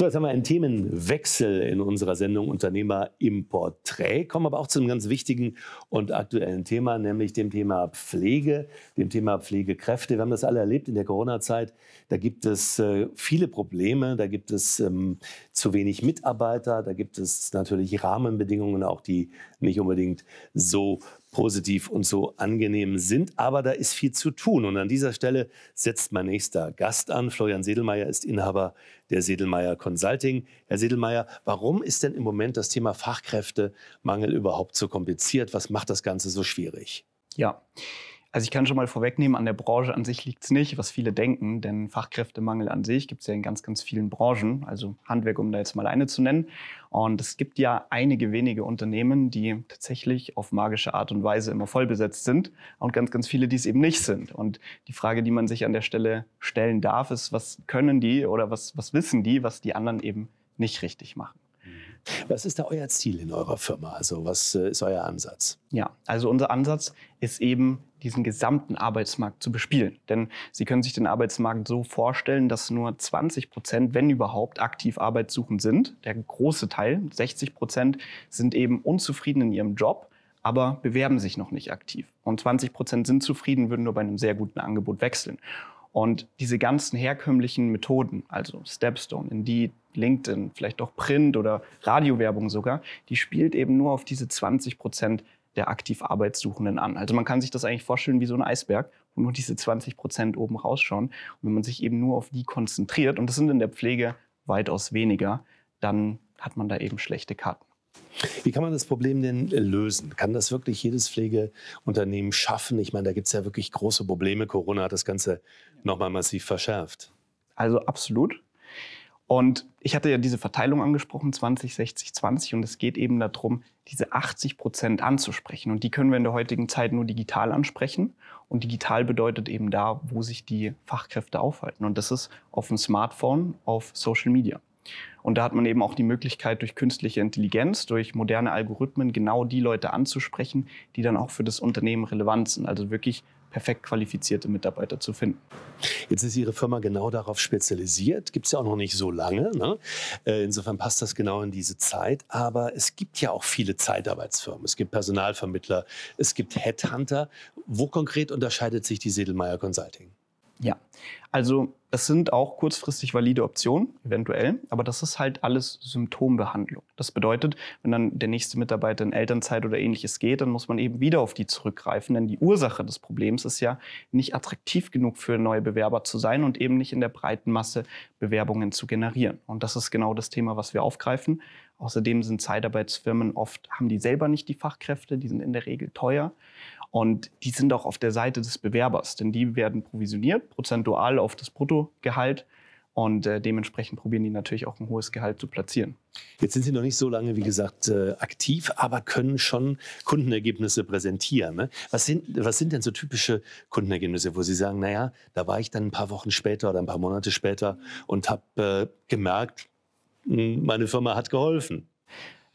So, jetzt haben wir einen Themenwechsel in unserer Sendung Unternehmer im Porträt, kommen aber auch zu einem ganz wichtigen und aktuellen Thema, nämlich dem Thema Pflege, dem Thema Pflegekräfte. Wir haben das alle erlebt in der Corona-Zeit. Da gibt es äh, viele Probleme, da gibt es ähm, zu wenig Mitarbeiter, da gibt es natürlich Rahmenbedingungen auch, die nicht unbedingt so positiv und so angenehm sind. Aber da ist viel zu tun. Und an dieser Stelle setzt mein nächster Gast an. Florian Sedelmeier ist Inhaber der Sedelmeier Consulting. Herr Sedelmeier, warum ist denn im Moment das Thema Fachkräftemangel überhaupt so kompliziert? Was macht das Ganze so schwierig? Ja. Also ich kann schon mal vorwegnehmen, an der Branche an sich liegt es nicht, was viele denken, denn Fachkräftemangel an sich gibt es ja in ganz, ganz vielen Branchen, also Handwerk, um da jetzt mal eine zu nennen. Und es gibt ja einige wenige Unternehmen, die tatsächlich auf magische Art und Weise immer vollbesetzt sind und ganz, ganz viele, die es eben nicht sind. Und die Frage, die man sich an der Stelle stellen darf, ist, was können die oder was, was wissen die, was die anderen eben nicht richtig machen? Was ist da euer Ziel in eurer Firma? Also was äh, ist euer Ansatz? Ja, also unser Ansatz ist eben, diesen gesamten Arbeitsmarkt zu bespielen. Denn Sie können sich den Arbeitsmarkt so vorstellen, dass nur 20 Prozent, wenn überhaupt, aktiv arbeitssuchend sind. Der große Teil, 60 Prozent, sind eben unzufrieden in ihrem Job aber bewerben sich noch nicht aktiv. Und 20 Prozent sind zufrieden, würden nur bei einem sehr guten Angebot wechseln. Und diese ganzen herkömmlichen Methoden, also Stepstone, Indeed, LinkedIn, vielleicht auch Print oder Radiowerbung sogar, die spielt eben nur auf diese 20 Prozent der aktiv Arbeitssuchenden an. Also man kann sich das eigentlich vorstellen wie so ein Eisberg, wo nur diese 20 Prozent oben rausschauen. Und wenn man sich eben nur auf die konzentriert, und das sind in der Pflege weitaus weniger, dann hat man da eben schlechte Karten. Wie kann man das Problem denn äh, lösen? Kann das wirklich jedes Pflegeunternehmen schaffen? Ich meine, da gibt es ja wirklich große Probleme. Corona hat das Ganze nochmal massiv verschärft. Also absolut. Und ich hatte ja diese Verteilung angesprochen, 20, 60, 20. Und es geht eben darum, diese 80 Prozent anzusprechen. Und die können wir in der heutigen Zeit nur digital ansprechen. Und digital bedeutet eben da, wo sich die Fachkräfte aufhalten. Und das ist auf dem Smartphone, auf Social Media. Und da hat man eben auch die Möglichkeit, durch künstliche Intelligenz, durch moderne Algorithmen genau die Leute anzusprechen, die dann auch für das Unternehmen relevant sind. Also wirklich perfekt qualifizierte Mitarbeiter zu finden. Jetzt ist Ihre Firma genau darauf spezialisiert. Gibt es ja auch noch nicht so lange. Ne? Äh, insofern passt das genau in diese Zeit. Aber es gibt ja auch viele Zeitarbeitsfirmen. Es gibt Personalvermittler, es gibt Headhunter. Wo konkret unterscheidet sich die Sedelmeier Consulting? Ja, also es sind auch kurzfristig valide Optionen, eventuell, aber das ist halt alles Symptombehandlung. Das bedeutet, wenn dann der nächste Mitarbeiter in Elternzeit oder ähnliches geht, dann muss man eben wieder auf die zurückgreifen, denn die Ursache des Problems ist ja, nicht attraktiv genug für neue Bewerber zu sein und eben nicht in der breiten Masse Bewerbungen zu generieren. Und das ist genau das Thema, was wir aufgreifen. Außerdem sind Zeitarbeitsfirmen oft, haben die selber nicht die Fachkräfte, die sind in der Regel teuer und die sind auch auf der Seite des Bewerbers, denn die werden provisioniert, prozentual auf das Bruttogehalt. Und äh, dementsprechend probieren die natürlich auch ein hohes Gehalt zu platzieren. Jetzt sind Sie noch nicht so lange, wie gesagt, äh, aktiv, aber können schon Kundenergebnisse präsentieren. Ne? Was, sind, was sind denn so typische Kundenergebnisse, wo Sie sagen, naja, da war ich dann ein paar Wochen später oder ein paar Monate später und habe äh, gemerkt, hm, meine Firma hat geholfen?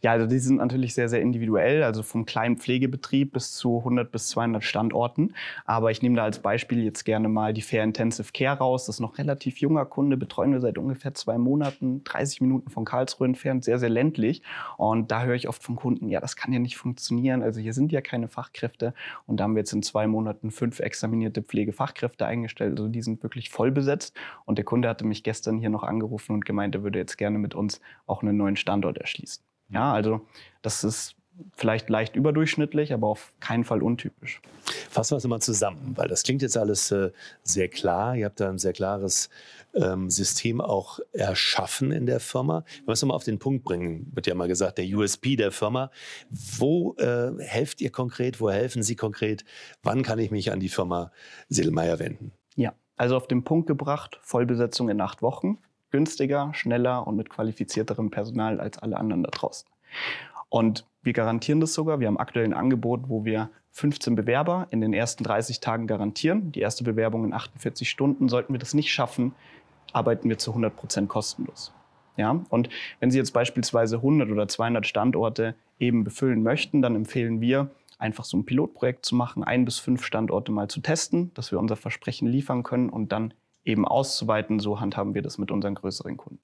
Ja, also die sind natürlich sehr, sehr individuell, also vom kleinen Pflegebetrieb bis zu 100 bis 200 Standorten. Aber ich nehme da als Beispiel jetzt gerne mal die Fair Intensive Care raus. Das ist noch relativ junger Kunde, betreuen wir seit ungefähr zwei Monaten, 30 Minuten von Karlsruhe entfernt, sehr, sehr ländlich. Und da höre ich oft von Kunden, ja, das kann ja nicht funktionieren. Also hier sind ja keine Fachkräfte. Und da haben wir jetzt in zwei Monaten fünf examinierte Pflegefachkräfte eingestellt. Also die sind wirklich voll besetzt. Und der Kunde hatte mich gestern hier noch angerufen und gemeint, er würde jetzt gerne mit uns auch einen neuen Standort erschließen. Ja, also das ist vielleicht leicht überdurchschnittlich, aber auf keinen Fall untypisch. Fassen wir es mal zusammen, weil das klingt jetzt alles äh, sehr klar. Ihr habt da ein sehr klares ähm, System auch erschaffen in der Firma. Wir es mal auf den Punkt bringen, wird ja mal gesagt, der USP der Firma. Wo äh, helft ihr konkret? Wo helfen Sie konkret? Wann kann ich mich an die Firma Seelmeier wenden? Ja, also auf den Punkt gebracht, Vollbesetzung in acht Wochen günstiger, schneller und mit qualifizierterem Personal als alle anderen da draußen. Und wir garantieren das sogar. Wir haben aktuell ein Angebot, wo wir 15 Bewerber in den ersten 30 Tagen garantieren. Die erste Bewerbung in 48 Stunden. Sollten wir das nicht schaffen, arbeiten wir zu 100 Prozent kostenlos. Ja? Und wenn Sie jetzt beispielsweise 100 oder 200 Standorte eben befüllen möchten, dann empfehlen wir, einfach so ein Pilotprojekt zu machen, ein bis fünf Standorte mal zu testen, dass wir unser Versprechen liefern können und dann eben auszuweiten. So handhaben wir das mit unseren größeren Kunden.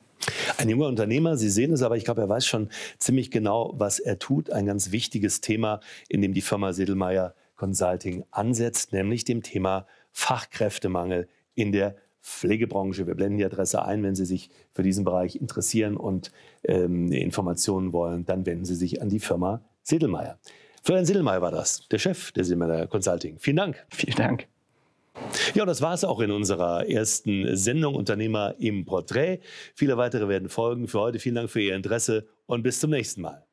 Ein junger Unternehmer, Sie sehen es, aber ich glaube, er weiß schon ziemlich genau, was er tut. Ein ganz wichtiges Thema, in dem die Firma Sedelmeier Consulting ansetzt, nämlich dem Thema Fachkräftemangel in der Pflegebranche. Wir blenden die Adresse ein, wenn Sie sich für diesen Bereich interessieren und ähm, Informationen wollen, dann wenden Sie sich an die Firma Sedelmeier. Florian Sedelmeier war das, der Chef der Sedelmeier Consulting. Vielen Dank. Vielen Dank. Ja, und das war es auch in unserer ersten Sendung Unternehmer im Porträt. Viele weitere werden folgen. Für heute vielen Dank für Ihr Interesse und bis zum nächsten Mal.